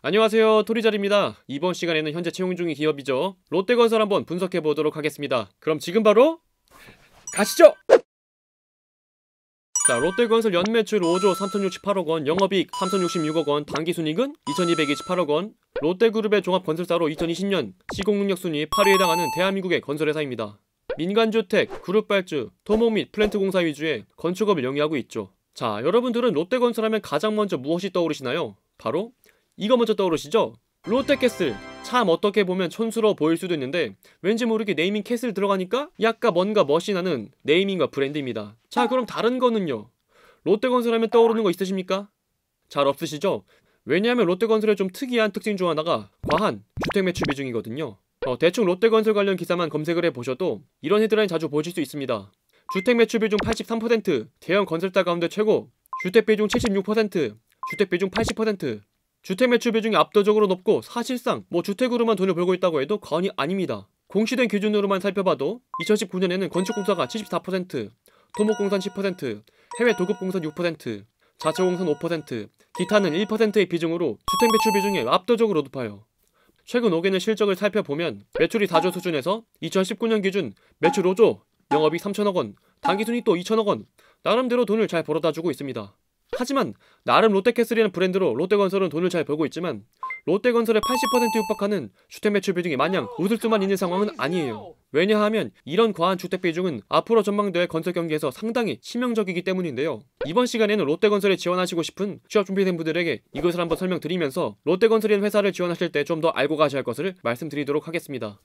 안녕하세요 토리자리입니다 이번 시간에는 현재 채용 중인 기업이죠 롯데건설 한번 분석해 보도록 하겠습니다 그럼 지금 바로 가시죠 자 롯데건설 연매출 5조 3068억원 영업이익 3066억원 당기순익은 이 2228억원 롯데그룹의 종합건설사로 2020년 시공능력순위 8위에 해당하는 대한민국의 건설회사입니다 민간주택, 그룹발주, 토목 및 플랜트 공사 위주의 건축업을 영위하고 있죠 자 여러분들은 롯데건설하면 가장 먼저 무엇이 떠오르시나요? 바로 이거 먼저 떠오르시죠? 롯데캐슬 참 어떻게 보면 촌스러워 보일 수도 있는데 왠지 모르게 네이밍 캐슬 들어가니까 약간 뭔가 멋이 나는 네이밍과 브랜드입니다 자 그럼 다른 거는요 롯데건설 하면 떠오르는 거 있으십니까? 잘 없으시죠? 왜냐하면 롯데건설의 좀 특이한 특징 중 하나가 과한 주택 매출 비중이거든요 어, 대충 롯데건설 관련 기사만 검색을 해보셔도 이런 헤드라인 자주 보실 수 있습니다 주택 매출 비중 83% 대형 건설사 가운데 최고 주택 비중 76% 주택 비중 80% 주택 매출 비중이 압도적으로 높고 사실상 뭐 주택으로만 돈을 벌고 있다고 해도 과언이 아닙니다. 공시된 기준으로만 살펴봐도 2019년에는 건축공사가 74%, 토목공산 10%, 해외 도급공산 6%, 자체공산 5%, 기타는 1%의 비중으로 주택 매출 비중이 압도적으로 높아요. 최근 5개년 실적을 살펴보면 매출이 4조 수준에서 2019년 기준 매출 5조, 영업이 3천억 원, 당기순이또 2천억 원, 나름대로 돈을 잘 벌어다 주고 있습니다. 하지만 나름 롯데캐슬이라는 브랜드로 롯데건설은 돈을 잘 벌고 있지만 롯데건설의 80% 육박하는 주택매출 비중이 마냥 웃을 수만 있는 상황은 아니에요. 왜냐하면 이런 과한 주택 비중은 앞으로 전망될 건설 경기에서 상당히 치명적이기 때문인데요. 이번 시간에는 롯데건설에 지원하시고 싶은 취업준비생 분들에게 이것을 한번 설명드리면서 롯데건설인 회사를 지원하실 때 좀 더 알고 가셔야 할 것을 말씀드리도록 하겠습니다.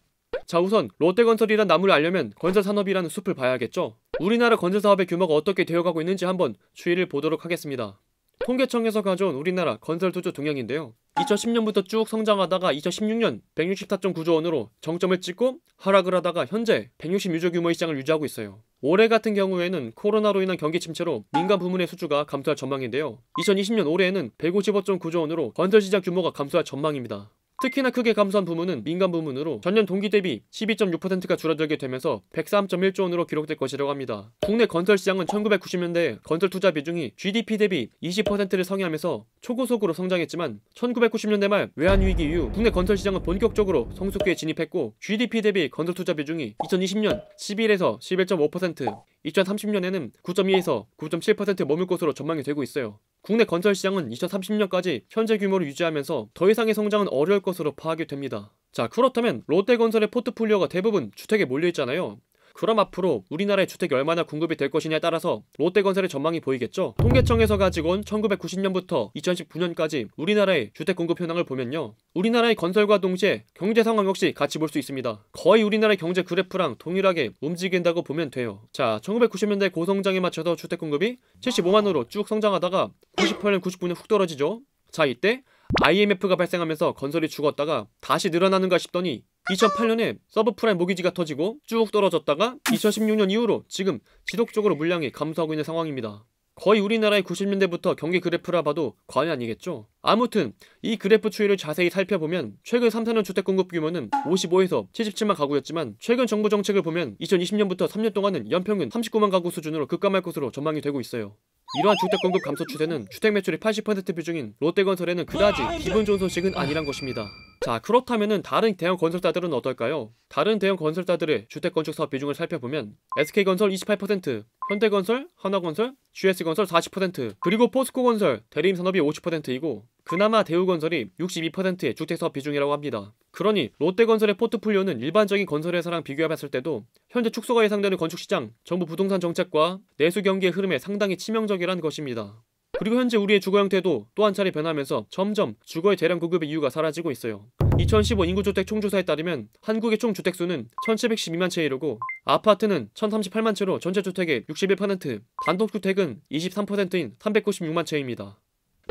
자 우선 롯데건설이란 나무를 알려면 건설산업이라는 숲을 봐야겠죠? 우리나라 건설사업의 규모가 어떻게 되어가고 있는지 한번 추이를 보도록 하겠습니다. 통계청에서 가져온 우리나라 건설투자 동향인데요. 2010년부터 쭉 성장하다가 2016년 164.9조 원으로 정점을 찍고 하락을 하다가 현재 166조 규모의 시장을 유지하고 있어요. 올해 같은 경우에는 코로나로 인한 경기 침체로 민간 부문의 수주가 감소할 전망인데요. 2020년 올해에는 155.9조 원으로 건설 시장 규모가 감소할 전망입니다. 특히나 크게 감소한 부문은 민간 부문으로 전년 동기 대비 12.6%가 줄어들게 되면서 103.1조 원으로 기록될 것이라고 합니다. 국내 건설 시장은 1990년대 에 건설 투자 비중이 GDP 대비 20%를 성향하면서 초고속으로 성장했지만 1990년대 말 외환위기 이후 국내 건설 시장은 본격적으로 성숙기에 진입했고 GDP 대비 건설 투자 비중이 2020년 11에서 11.5%, 2030년에는 9.2에서 9.7% 머물 것으로 전망이 되고 있어요. 국내 건설 시장은 2030년까지 현재 규모를 유지하면서 더 이상의 성장은 어려울 것으로 파악이 됩니다. 자 그렇다면 롯데건설의 포트폴리오가 대부분 주택에 몰려있잖아요. 그럼 앞으로 우리나라의 주택이 얼마나 공급이 될 것이냐에 따라서 롯데건설의 전망이 보이겠죠. 통계청에서 가지고 온 1990년부터 2019년까지 우리나라의 주택 공급 현황을 보면요. 우리나라의 건설과 동시에 경제 상황 역시 같이 볼 수 있습니다. 거의 우리나라의 경제 그래프랑 동일하게 움직인다고 보면 돼요. 자, 1990년대 고성장에 맞춰서 주택 공급이 75만으로 쭉 성장하다가 98년, 99년 훅 떨어지죠. 자, 이때 IMF가 발생하면서 건설이 죽었다가 다시 늘어나는가 싶더니 2008년에 서브프라임 모기지가 터지고 쭉 떨어졌다가 2016년 이후로 지금 지속적으로 물량이 감소하고 있는 상황입니다. 거의 우리나라의 90년대부터 경기 그래프라 봐도 과언이 아니겠죠? 아무튼 이 그래프 추이를 자세히 살펴보면 최근 3, 4년 주택 공급 규모는 55에서 77만 가구였지만 최근 정부 정책을 보면 2020년부터 3년 동안은 연평균 39만 가구 수준으로 급감할 것으로 전망이 되고 있어요. 이러한 주택 공급 감소 추세는 주택 매출의 80% 비중인 롯데건설에는 그다지 기분 좋은 소식은 아니란 것입니다. 자그렇다면 다른 대형 건설사들은 어떨까요? 다른 대형 건설사들의 주택 건축 사업 비중을 살펴보면 SK건설 28%, 현대건설, 하나건설, GS건설 40% 그리고 포스코건설, 대림산업이 50%이고 그나마 대우건설이 62%의 주택사업 비중이라고 합니다. 그러니 롯데건설의 포트폴리오는 일반적인 건설회사랑 비교해봤을 때도 현재 축소가 예상되는 건축시장, 정부 부동산 정책과 내수 경기의 흐름에 상당히 치명적이라는 것입니다. 그리고 현재 우리의 주거 형태도 또 한 차례 변하면서 점점 주거의 대량 구급의 이유가 사라지고 있어요. 2015 인구주택 총조사에 따르면 한국의 총 주택수는 1712만 채에 이르고 아파트는 1038만 채로 전체 주택의 61%, 단독주택은 23%인 396만 채입니다.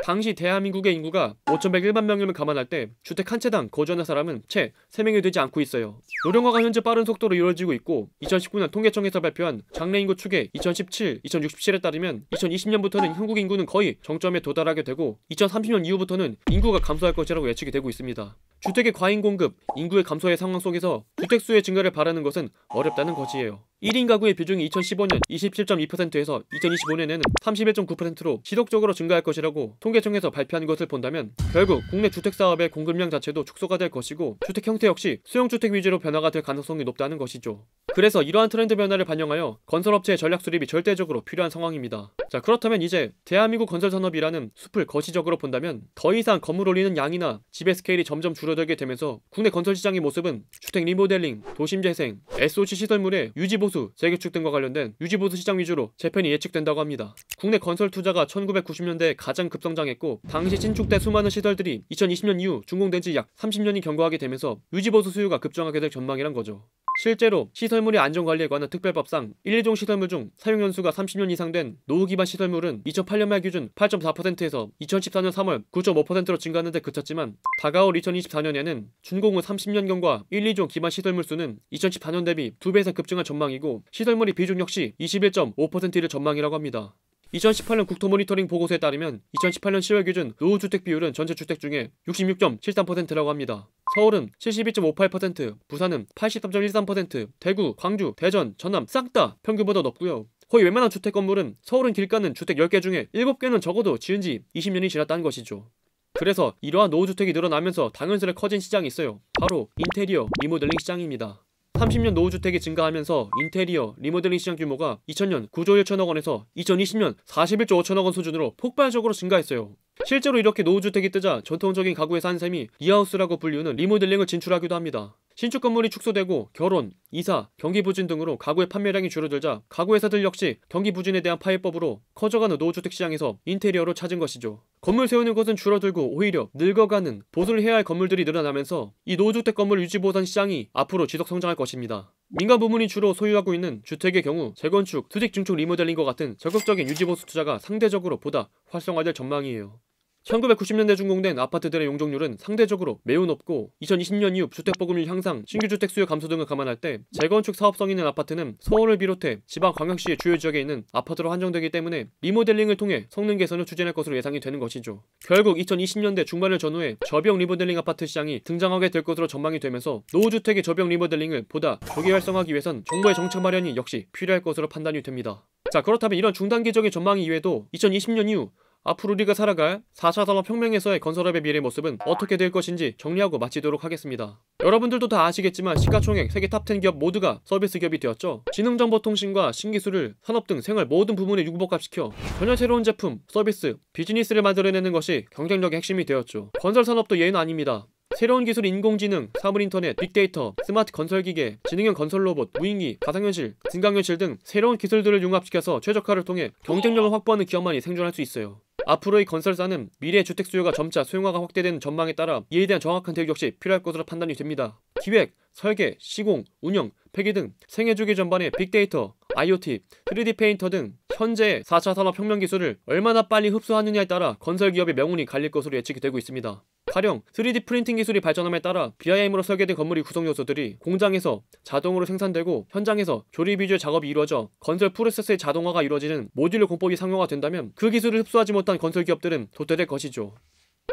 당시 대한민국의 인구가 5,101만 명임을 감안할 때 주택 한 채당 거주하는 사람은 채 3명이 되지 않고 있어요. 노령화가 현재 빠른 속도로 이루어지고 있고 2019년 통계청에서 발표한 장래인구 추계 2017, 2067에 따르면 2020년부터는 한국 인구는 거의 정점에 도달하게 되고 2030년 이후부터는 인구가 감소할 것이라고 예측이 되고 있습니다. 주택의 과잉 공급, 인구의 감소의 상황 속에서 주택수의 증가를 바라는 것은 어렵다는 것이에요. 1인 가구의 비중이 2015년 27.2%에서 2025년에는 31.9%로 지속적으로 증가할 것이라고 통계청에서 발표한 것을 본다면 결국 국내 주택사업의 공급량 자체도 축소가 될 것이고 주택 형태 역시 수용주택 위주로 변화가 될 가능성이 높다는 것이죠. 그래서 이러한 트렌드 변화를 반영하여 건설업체의 전략 수립이 절대적으로 필요한 상황입니다. 자 그렇다면 이제 대한민국 건설산업이라는 숲을 거시적으로 본다면 더 이상 건물 올리는 양이나 집의 스케일이 점점 줄어 줄어들게 되면서 국내 건설 시장의 모습은 주택 리모델링, 도심 재생, SOC 시설물의 유지 보수, 재개축 등과 관련된 유지 보수 시장 위주로 재편이 예측된다고 합니다. 국내 건설 투자가 1990년대에 가장 급성장했고 당시 신축된 수많은 시설들이 2020년 이후 준공된 지 약 30년이 경과하게 되면서 유지 보수 수요가 급증하게 될 전망이란 거죠. 실제로 시설물의 안전관리에 관한 특별법상 1, 2종 시설물 중 사용연수가 30년 이상 된 노후 기반 시설물은 2008년 말 기준 8.4%에서 2014년 3월 9.5%로 증가하는 데 그쳤지만 다가올 2024년에는 준공후 30년경과 1, 2종 기반 시설물 수는 2014년 대비 2배 이상 급증할 전망이고 시설물의 비중 역시 21.5%를 전망이라고 합니다. 2018년 국토모니터링 보고서에 따르면 2018년 10월 기준 노후 주택 비율은 전체 주택 중에 66.73%라고 합니다. 서울은 72.58%, 부산은 83.13%, 대구, 광주, 대전, 전남 싹 다 평균보다 높고요. 거의 웬만한 주택 건물은 서울은 길가는 주택 10개 중에 7개는 적어도 지은 지 20년이 지났다는 것이죠. 그래서 이러한 노후주택이 늘어나면서 당연스레 커진 시장이 있어요. 바로 인테리어 리모델링 시장입니다. 30년 노후주택이 증가하면서 인테리어, 리모델링 시장 규모가 2000년 9조 1천억 원에서 2020년 41조 5천억 원 수준으로 폭발적으로 증가했어요. 실제로 이렇게 노후주택이 뜨자 전통적인 가구의 산셈이 리하우스라고 불리우는 리모델링을 진출하기도 합니다. 신축 건물이 축소되고 결혼, 이사, 경기 부진 등으로 가구의 판매량이 줄어들자 가구 회사들 역시 경기 부진에 대한 파일법으로 커져가는 노후주택 시장에서 인테리어로 찾은 것이죠. 건물 세우는 것은 줄어들고 오히려 늙어가는 보수를 해야 할 건물들이 늘어나면서 이 노후주택 건물 유지 보상 시장이 앞으로 지속 성장할 것입니다. 민간 부문이 주로 소유하고 있는 주택의 경우 재건축, 수직 증축 리모델링과 같은 적극적인 유지보수 투자가 상대적으로 보다 활성화될 전망이에요. 1990년대 준공된 아파트들의 용적률은 상대적으로 매우 높고 2020년 이후 주택보급률 향상, 신규주택 수요 감소 등을 감안할 때 재건축 사업성 있는 아파트는 서울을 비롯해 지방 광역시의 주요 지역에 있는 아파트로 한정되기 때문에 리모델링을 통해 성능 개선을 추진할 것으로 예상이 되는 것이죠. 결국 2020년대 중반을 전후해 저병 리모델링 아파트 시장이 등장하게 될 것으로 전망이 되면서 노후주택의 저병 리모델링을 보다 조기 활성화하기 위해선 정부의 정책 마련이 역시 필요할 것으로 판단이 됩니다. 자 그렇다면 이런 중단기적인 전망 이외에도 2020년 이후 앞으로 우리가 살아갈 4차 산업혁명에서의 건설업의 미래 모습은 어떻게 될 것인지 정리하고 마치도록 하겠습니다. 여러분들도 다 아시겠지만 시가총액 세계 탑10 기업 모두가 서비스 기업이 되었죠. 지능정보통신과 신기술을 산업 등 생활 모든 부분에 유복합시켜 전혀 새로운 제품, 서비스, 비즈니스를 만들어내는 것이 경쟁력의 핵심이 되었죠. 건설산업도 예는 외 아닙니다. 새로운 기술 인공지능, 사물인터넷, 빅데이터, 스마트 건설기계, 지능형 건설로봇, 무인기, 가상현실, 증강현실 등 새로운 기술들을 융합시켜서 최적화를 통해 경쟁력을 확보하는 기업만이 생존할 수 있어요. 앞으로의 건설사는 미래 주택 수요가 점차 소형화가 확대되는 전망에 따라 이에 대한 정확한 대응 역시 필요할 것으로 판단이 됩니다. 기획, 설계, 시공, 운영, 폐기 등 생애 주기 전반에 빅데이터, IoT, 3D 페인터 등 현재의 4차 산업혁명 기술을 얼마나 빨리 흡수하느냐에 따라 건설 기업의 명운이 갈릴 것으로 예측이 되고 있습니다. 가령 3D 프린팅 기술이 발전함에 따라 BIM으로 설계된 건물의 구성 요소들이 공장에서 자동으로 생산되고 현장에서 조립 위주의 작업이 이루어져 건설 프로세스의 자동화가 이루어지는 모듈러 공법이 상용화된다면 그 기술을 흡수하지 못한 건설 기업들은 도태될 것이죠.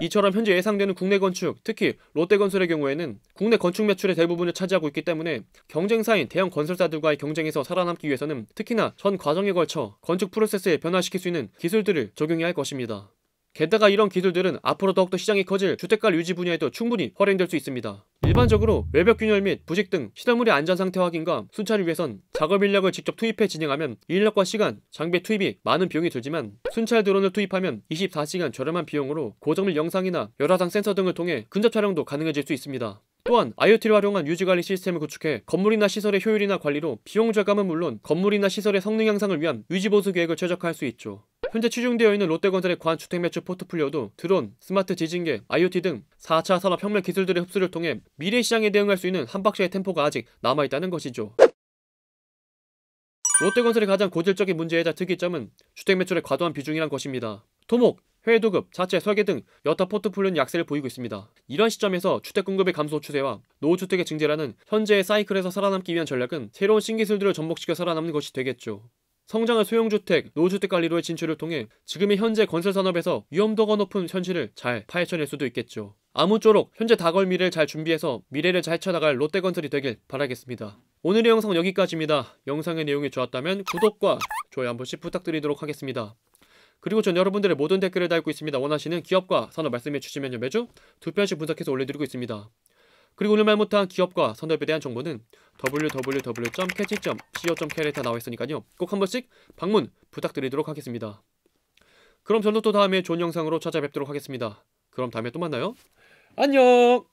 이처럼 현재 예상되는 국내 건축, 특히 롯데건설의 경우에는 국내 건축 매출의 대부분을 차지하고 있기 때문에 경쟁사인 대형 건설사들과의 경쟁에서 살아남기 위해서는 특히나 전 과정에 걸쳐 건축 프로세스에 변화시킬 수 있는 기술들을 적용해야 할 것입니다. 게다가 이런 기술들은 앞으로 더욱더 시장이 커질 주택가 유지 분야에도 충분히 활용될 수 있습니다. 일반적으로 외벽 균열 및부직등 시설물의 안전 상태 확인과 순찰을 위해선 작업 인력을 직접 투입해 진행하면 인력과 시간, 장비 투입이 많은 비용이 들지만 순찰 드론을 투입하면 24시간 저렴한 비용으로 고정밀 영상이나 열화상 센서 등을 통해 근접 촬영도 가능해질 수 있습니다. 또한 IoT를 활용한 유지관리 시스템을 구축해 건물이나 시설의 효율이나 관리로 비용 절감은 물론 건물이나 시설의 성능 향상을 위한 유지보수 계획을 최적화할 수 있죠. 현재 추진되어 있는 롯데건설의 관 주택매출 포트폴리오도 드론, 스마트 지진계, IoT 등 4차 산업혁명 기술들의 흡수를 통해 미래 시장에 대응할 수 있는 한 박스의 템포가 아직 남아있다는 것이죠. 롯데건설의 가장 고질적인 문제이자 특이점은 주택매출의 과도한 비중이란 것입니다. 토목, 회도급, 자체 설계 등 여타 포트폴리오는 약세를 보이고 있습니다. 이런 시점에서 주택 공급의 감소 추세와 노후주택의 증대라는 현재의 사이클에서 살아남기 위한 전략은 새로운 신기술들을 접목시켜 살아남는 것이 되겠죠. 성장한 소형주택, 노후주택 관리로의 진출을 통해 지금의 현재 건설산업에서 위험도가 높은 현실을 잘 파헤쳐낼 수도 있겠죠. 아무쪼록 현재 다걸 미래를 잘 준비해서 미래를 잘쳐나갈 롯데건설이 되길 바라겠습니다. 오늘의 영상 여기까지입니다. 영상의 내용이 좋았다면 구독과 좋아요 한 번씩 부탁드리도록 하겠습니다. 그리고 전 여러분들의 모든 댓글을 달고 있습니다. 원하시는 기업과 산업 말씀해 주시면 매주 두 편씩 분석해서 올려드리고 있습니다. 그리고 오늘 말 못한 기업과 선업에 대한 정보는 www.catch.co.kr에 다 나와 있으니까요. 꼭 한 번씩 방문 부탁드리도록 하겠습니다. 그럼 저는 또 다음에 좋은 영상으로 찾아뵙도록 하겠습니다. 그럼 다음에 또 만나요. 안녕!